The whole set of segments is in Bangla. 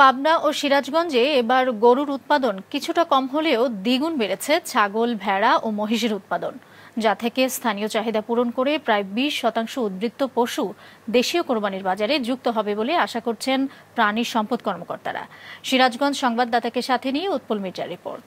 পাবনা ও সিরাজগঞ্জে এবার গরুর উৎপাদন কিছুটা কম হলেও দ্বিগুণ বেড়েছে ছাগল ভেড়া ও মহিষের উৎপাদন যা থেকে স্থানীয় চাহিদা পূরণ করে প্রায় বিশ শতাংশ উদ্বৃত্ত পশু দেশীয় কোরবানির বাজারে যুক্ত হবে বলে আশা করছেন প্রাণী সম্পদ কর্মকর্তারা সিরাজগঞ্জ সংবাদদাতাকে সাথে নিয়ে উৎপল মির্জার রিপোর্ট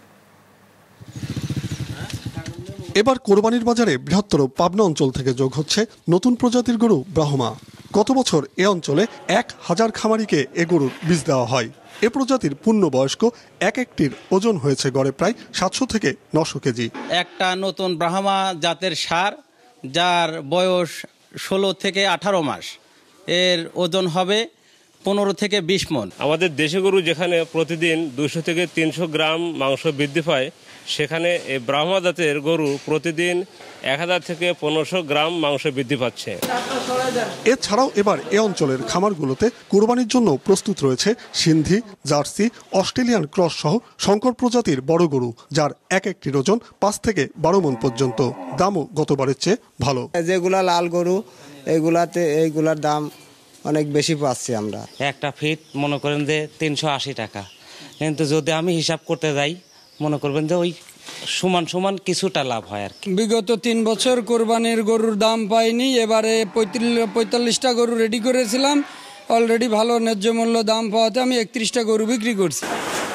এবার কোরবানির বাজারে বৃহত্তর পাবনা অঞ্চল থেকে যোগ হচ্ছে নতুন প্রজাতির গরু ব্রাহ্মা গত বছর এ অঞ্চলে এক হাজার খামারিকে এ গরুর বীজ দেওয়া হয় এ প্রজাতির পূর্ণবয়স্ক এক একটির ওজন হয়েছে গড়ে প্রায় সাতশো থেকে নশো কেজি একটা নতুন ব্রাহ্মা জাতের সার যার বয়স ষোলো থেকে আঠারো মাস এর ওজন হবে পনেরো থেকে বিশ মন আমাদের দেশি গরু যেখানে প্রতিদিন দুশো থেকে তিনশো গ্রাম মাংস বৃদ্ধি পায় সেখানে এই ব্রাহ্মা জাতের গরু প্রতিদিন এক হাজার থেকে পনেরোশো গ্রাম মাংস বৃদ্ধি পাচ্ছে এছাড়াও এবার এ অঞ্চলের খামারগুলোতে কোরবানির জন্য প্রস্তুত রয়েছে সিন্ধি জার্সি অস্ট্রেলিয়ান ক্রস সহ শঙ্কর প্রজাতির বড় গরু যার এক একটি ওজন পাঁচ থেকে বারো মন পর্যন্ত দামও গতবারের চেয়ে ভালো যেগুলা লাল গরু এগুলাতে এইগুলার দাম অনেক বেশি পাচ্ছি আমরা একটা ফিট মনে করেন যে তিনশো আশি টাকা কিন্তু যদি আমি হিসাব করতে যাই মনে করবেন যে ওই সমান সমান কিছুটা লাভ হয় আর বিগত তিন বছর কোরবানির গরুর দাম পাইনি এবারে পঁয়তাল্লিশটা গরু রেডি করেছিলাম অলরেডি ভালো ন্যায্য মূল্য দাম পাওয়াতে আমি একত্রিশটা গরু বিক্রি করছি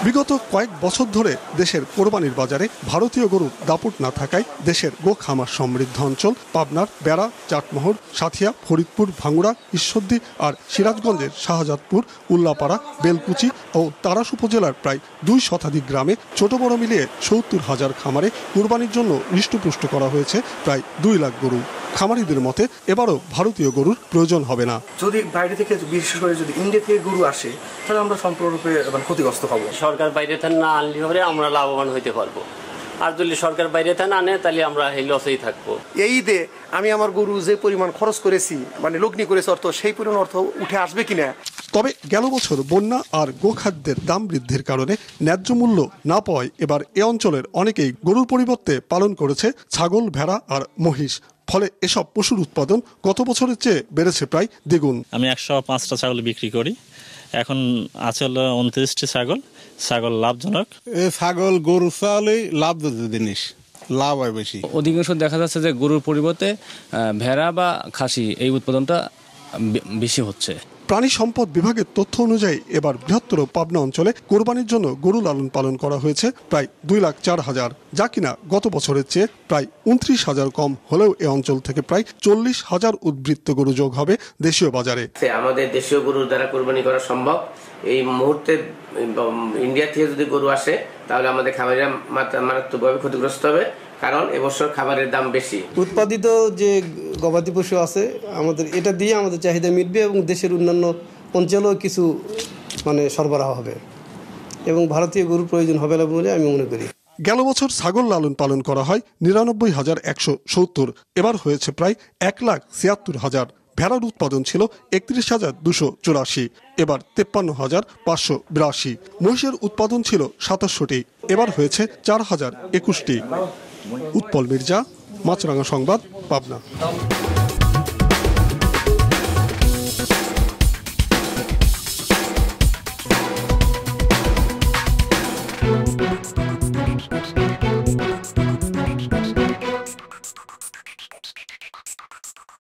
বিগত কয়েক বছর ধরে দেশের কোরবানির বাজারে ভারতীয় গরু দাপুট না থাকায় দেশের গোখামার সমৃদ্ধ অঞ্চল পাবনার বেড়া চাটমোহর সাথিয়া ফরিদপুর ভাঙ্গুড়া ঈশ্বরদি আর সিরাজগঞ্জের শাহজাদপুর উল্লাপাড়া বেলকুচি ও তারাস উপজেলার প্রায় দুই শতাধিক গ্রামে ছোট বড় মিলিয়ে সত্তর হাজার খামারে কোরবানির জন্য হৃষ্টপুষ্ট করা হয়েছে প্রায় দুই লাখ গরু খামারিদের মতে এবারও ভারতীয় গরুর প্রয়োজন হবে না যদি বাইরে থেকে বিশেষ করে যদি ইন্ডিয়া থেকে গরু আসে তাহলে আমরা সম্পূর্ণরূপে মানে, ক্ষতিগ্রস্ত হব সরকার বাইরে থেকে না আনলে হবে আমরা লাভবান হইতে পারবো আর যদি সরকার বাইরে থেকে আনে তাহলে আমরা এই লসেই থাকবো এই ঈদে আমি আমার গরু যে পরিমাণ খরচ করেছি মানে লগ্নি করেছে অর্থ সেই পরিমাণ অর্থ উঠে আসবে কিনা তবে গেল বছর বন্যা আর গোখাদ্যের দাম বৃদ্ধির কারণে ন্যায্য মূল্য না পাওয়ায় এবার এ অঞ্চলের অনেকেই গরুর পরিবর্তে পালন করেছে ছাগল ভেড়া আর মহিষ ফলে এসব পশুর উৎপাদন গত বছরের চেয়ে বেড়েছে প্রায় দ্বিগুণ আমি একশো পাঁচটা ছাগল বিক্রি করি এখন আছে হলো উনত্রিশটি ছাগল ছাগল লাভজনক ছাগল গরু ছাগলই লাভজনক জিনিস লাভ হয় বেশি অধিকাংশ দেখা যাচ্ছে যে গরুর পরিবর্তে ভেড়া বা খাসি এই উৎপাদনটা বেশি হচ্ছে প্রাণী সম্পদ বিভাগের তথ্য অনুযায়ী এবার বৃহত্তর পাবনা অঞ্চলে কোরবানির জন্য গরু লালন পালন করা হয়েছে প্রায় দুই লাখ চার হাজার যা কিনা গত বছরের চেয়ে প্রায় উনত্রিশ হাজার কম হলেও এ অঞ্চল থেকে প্রায় চল্লিশ হাজার উদ্বৃত্ত গরু যোগ হবে দেশীয় বাজারে আমাদের দেশীয় গরুর দ্বারা কোরবানি করা সম্ভব এই মুহূর্তে ইন্ডিয়া থেকে যদি গরু আসে তাহলে আমাদের খামারিরা মারাত্মকভাবে ক্ষতিগ্রস্ত হবে কারণ এবছর খাবারের দাম বেশি উৎপাদিত যে গবাদি পশু আছে আমাদের এটা দিয়ে আমাদের চাহিদা মিটবে এবং দেশের অন্যান্য অঞ্চলেও কিছু মানে সরবরাহ হবে এবং ভারতীয় গরুর প্রয়োজন হবে না বলে আমি মনে করি গেল বছর ছাগল লালন পালন করা হয় নিরানব্বই হাজার একশো সত্তর এবার হয়েছে প্রায় এক লাখ ছিয়াত্তর হাজার ভেড়ার উৎপাদন ছিল একত্রিশ হাজার দুশো চুরাশি এবার তেপ্পান্ন হাজার পাঁচশো বিরাশি মহিষের উৎপাদন ছিল সাতাশোটি এবার হয়েছে চার হাজার একুশটি উৎপল মির্জা মাছরাঙা সংবাদ পাবনা